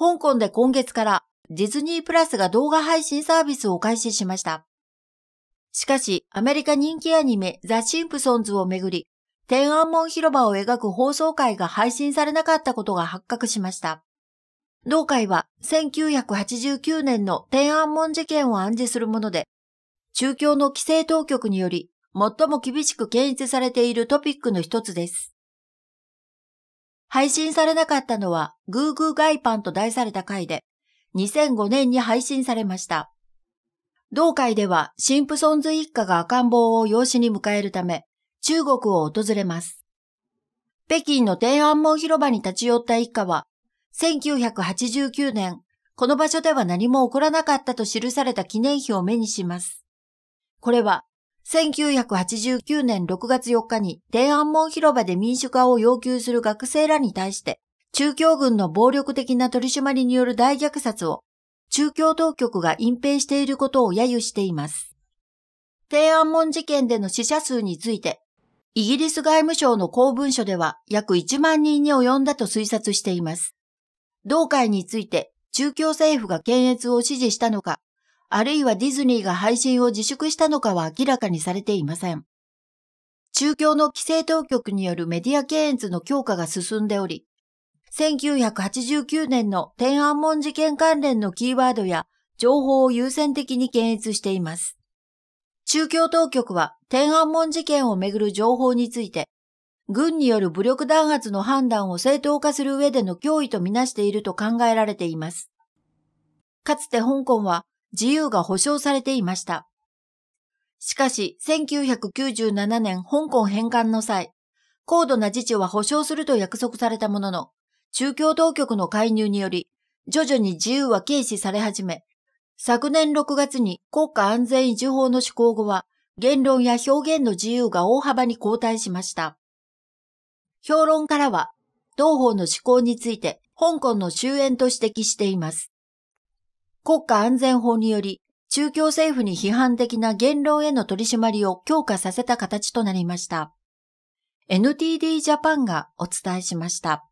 香港で今月からディズニープラスが動画配信サービスを開始しました。しかし、アメリカ人気アニメザ・シンプソンズをめぐり、天安門広場を描く放送会が配信されなかったことが発覚しました。同会は1989年の天安門事件を暗示するもので、中共の規制当局により最も厳しく検出されているトピックの一つです。配信されなかったのは、グーグーガイパンと題された回で、2005年に配信されました。同会では、シンプソンズ一家が赤ん坊を養子に迎えるため、中国を訪れます。北京の天安門広場に立ち寄った一家は、1989年、この場所では何も起こらなかったと記された記念碑を目にします。これは1989年6月4日に天安門広場で民主化を要求する学生らに対して、中共軍の暴力的な取り締まりによる大虐殺を、中共当局が隠蔽していることを揶揄しています。天安門事件での死者数について、イギリス外務省の公文書では約1万人に及んだと推察しています。同会について中共政府が検閲を指示したのか、あるいはディズニーが配信を自粛したのかは明らかにされていません。中共の規制当局によるメディア検閲の強化が進んでおり、1989年の天安門事件関連のキーワードや情報を優先的に検閲しています。中共当局は天安門事件をめぐる情報について、軍による武力弾圧の判断を正当化する上での脅威とみなしていると考えられています。かつて香港は自由が保障されていました。しかし、1997年香港返還の際、高度な自治は保障すると約束されたものの、中共当局の介入により、徐々に自由は軽視され始め、昨年6月に国家安全維持法の施行後は、言論や表現の自由が大幅に後退しました。評論からは、同法の施行について、香港の終焉と指摘しています。国家安全法により、中共政府に批判的な言論への取り締まりを強化させた形となりました。NTD ジャパンがお伝えしました。